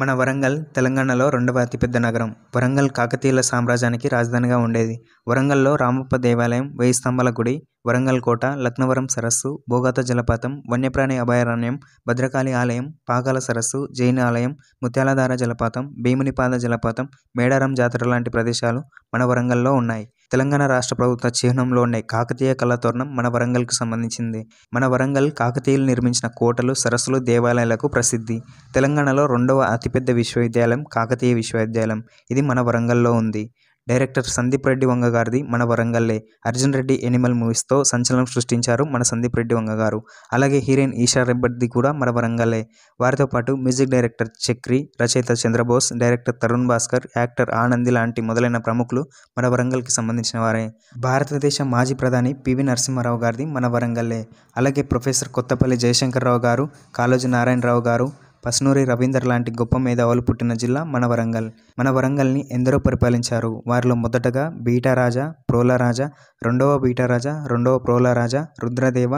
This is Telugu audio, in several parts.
మన వరంగల్ తెలంగాణలో రెండవ అతిపెద్ద నగరం వరంగల్ కాకతీయుల సామ్రాజ్యానికి రాజధానిగా ఉండేది వరంగల్లో రామప్ప దేవాలయం వెయ్యి స్తంభాల గుడి వరంగల్ కోట లక్నవరం సరస్సు భోగాత జలపాతం వన్యప్రాణి అభయారణ్యం భద్రకాళి ఆలయం పాకాల సరస్సు జైన ఆలయం ముత్యాలధార జలపాతం భీమునిపాద జలపాతం మేడారం జాతర లాంటి ప్రదేశాలు మన వరంగల్లో ఉన్నాయి తెలంగాణ రాష్ట్ర ప్రభుత్వ చిహ్నంలో ఉన్న కాకతీయ కళాతోరణం మన వరంగల్కు సంబంధించింది మన వరంగల్ కాకతీయులు నిర్మించిన కోటలు సరస్సులు దేవాలయాలకు ప్రసిద్ధి తెలంగాణలో రెండవ అతిపెద్ద విశ్వవిద్యాలయం కాకతీయ విశ్వవిద్యాలయం ఇది మన వరంగల్లో ఉంది డైరెక్టర్ సందీప్ రెడ్డి వంగ గారిది మన వరంగల్లే అర్జున్ రెడ్డి ఎనిమల్ మూవీస్తో సంచలనం సృష్టించారు మన సందీప్ రెడ్డి వంగ గారు అలాగే హీరోయిన్ ఈషా రెబ్బర్ది కూడా మన వరంగల్లే వారితో పాటు మ్యూజిక్ డైరెక్టర్ చక్రి రచయిత చంద్రబోస్ డైరెక్టర్ తరుణ్ భాస్కర్ యాక్టర్ ఆనంది లాంటి మొదలైన ప్రముఖులు మన వరంగల్కి సంబంధించిన వారే భారతదేశ మాజీ ప్రధాని పివి నరసింహారావు గారిది మన వరంగల్లే అలాగే ప్రొఫెసర్ కొత్తపల్లి జయశంకర్ రావు గారు కాళోజీ నారాయణరావు గారు పస్నూరి రవీందర్ లాంటి గొప్ప మేధావులు పుట్టిన జిల్లా మన వరంగల్ మన వరంగల్ని ఎందరో పరిపాలించారు వారిలో మొదటగా బీటారాజా ప్రోలరాజా రెండవ బీటారాజా రెండవ ప్రోలరాజా రుద్రదేవ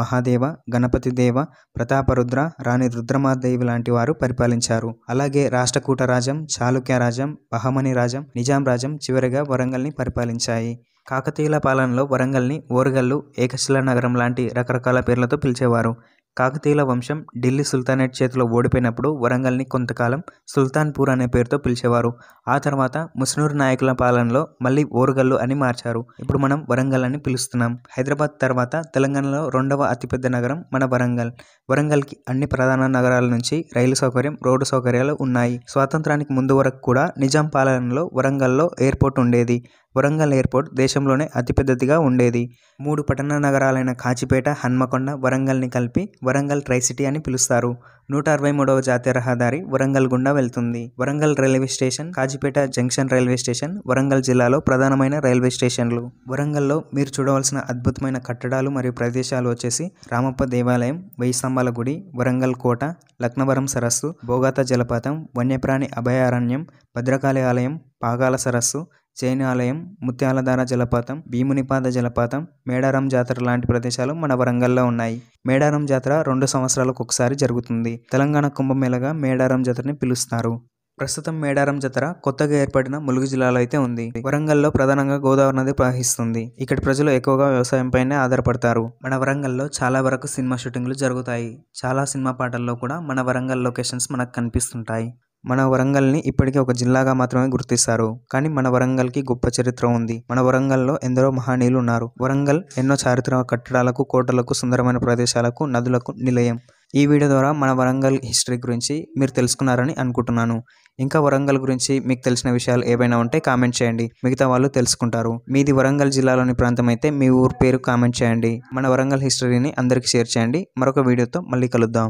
మహాదేవ గణపతి దేవ ప్రతాపరుద్ర రాణి రుద్రమాదేవి లాంటి వారు పరిపాలించారు అలాగే రాష్ట్రకూట రాజ్యం చాళుక్య రాజ్యం బహమని రాజ్యం నిజాం రాజ్యం చివరిగా వరంగల్ని పరిపాలించాయి కాకతీయుల పాలనలో వరంగల్ని ఓరగల్లు ఏకశిల నగరం లాంటి రకరకాల పేర్లతో పిలిచేవారు కాకతీయుల వంశం ఢిల్లీ సుల్తానేట్ చేతిలో ఓడిపోయినప్పుడు వరంగల్ని కొంతకాలం సుల్తాన్పూర్ అనే పేరుతో పిలిచేవారు ఆ తర్వాత ముస్నూర్ నాయకుల పాలనలో మళ్ళీ ఓరుగల్లు అని మార్చారు ఇప్పుడు మనం వరంగల్ అని పిలుస్తున్నాం హైదరాబాద్ తర్వాత తెలంగాణలో రెండవ అతిపెద్ద నగరం మన వరంగల్ వరంగల్కి అన్ని ప్రధాన నగరాల నుంచి రైలు సౌకర్యం రోడ్డు సౌకర్యాలు ఉన్నాయి స్వాతంత్రానికి ముందు వరకు కూడా నిజాం పాలనలో వరంగల్లో ఎయిర్పోర్ట్ ఉండేది వరంగల్ ఎయిర్పోర్ట్ దేశంలోనే అతిపెద్దదిగా ఉండేది మూడు పట్టణ నగరాలైన కాచిపేట హన్మకొండ వరంగల్ని కలిపి వరంగల్ ట్రై సిటీ అని పిలుస్తారు నూట అరవై మూడవ జాతీయ రహదారి వరంగల్ గుండా వెళ్తుంది Warangal railway station Kazipet junction railway station Warangal జిల్లాలో ప్రధానమైన రైల్వే స్టేషన్లు వరంగల్లో మీరు చూడవలసిన అద్భుతమైన కట్టడాలు మరియు ప్రదేశాలు వచ్చేసి రామప్ప దేవాలయం వెయ్యి స్తంభాల గుడి వరంగల్ కోట లక్నవరం సరస్సు బోగాత జలపాతం వన్యప్రాణి అభయారణ్యం భద్రకాళి ఆలయం పాగాల సరస్సు శయని ఆలయం ముత్యాలధార జలపాతం భీమునిపాద జలపాతం మేడారం జాతర లాంటి ప్రదేశాలు మన వరంగల్లో ఉన్నాయి మేడారం జాతర రెండు సంవత్సరాలకు ఒకసారి జరుగుతుంది తెలంగాణ కుంభమేళగా మేడారం జాతరని పిలుస్తారు ప్రస్తుతం మేడారం జాతర కొత్తగా ఏర్పడిన ములుగు జిల్లాలో అయితే ఉంది వరంగల్లో ప్రధానంగా గోదావరి నది ప్రవహిస్తుంది ఇక్కడ ప్రజలు ఎక్కువగా వ్యవసాయంపైనే ఆధారపడతారు మన వరంగల్లో చాలా వరకు సినిమా షూటింగ్లు జరుగుతాయి చాలా సినిమా పాటల్లో కూడా మన వరంగల్ లొకేషన్స్ మనకు కనిపిస్తుంటాయి మన వరంగల్ని ఇప్పటికీ ఒక జిల్లాగా మాత్రమే గుర్తిస్తారు కానీ మన వరంగల్కి గొప్ప చరిత్ర ఉంది మన వరంగల్లో ఎందరో మహానీయులు ఉన్నారు వరంగల్ ఎన్నో చారిత్రక కట్టడాలకు కోటలకు సుందరమైన ప్రదేశాలకు నదులకు నిలయం ఈ వీడియో ద్వారా మన వరంగల్ హిస్టరీ గురించి మీరు తెలుసుకున్నారని అనుకుంటున్నాను ఇంకా వరంగల్ గురించి మీకు తెలిసిన విషయాలు ఏవైనా ఉంటే కామెంట్ చేయండి మిగతా వాళ్ళు తెలుసుకుంటారు మీది వరంగల్ జిల్లాలోని ప్రాంతం అయితే మీ ఊరు పేరు కామెంట్ చేయండి మన వరంగల్ హిస్టరీని అందరికీ షేర్ చేయండి మరొక వీడియోతో మళ్ళీ కలుద్దాం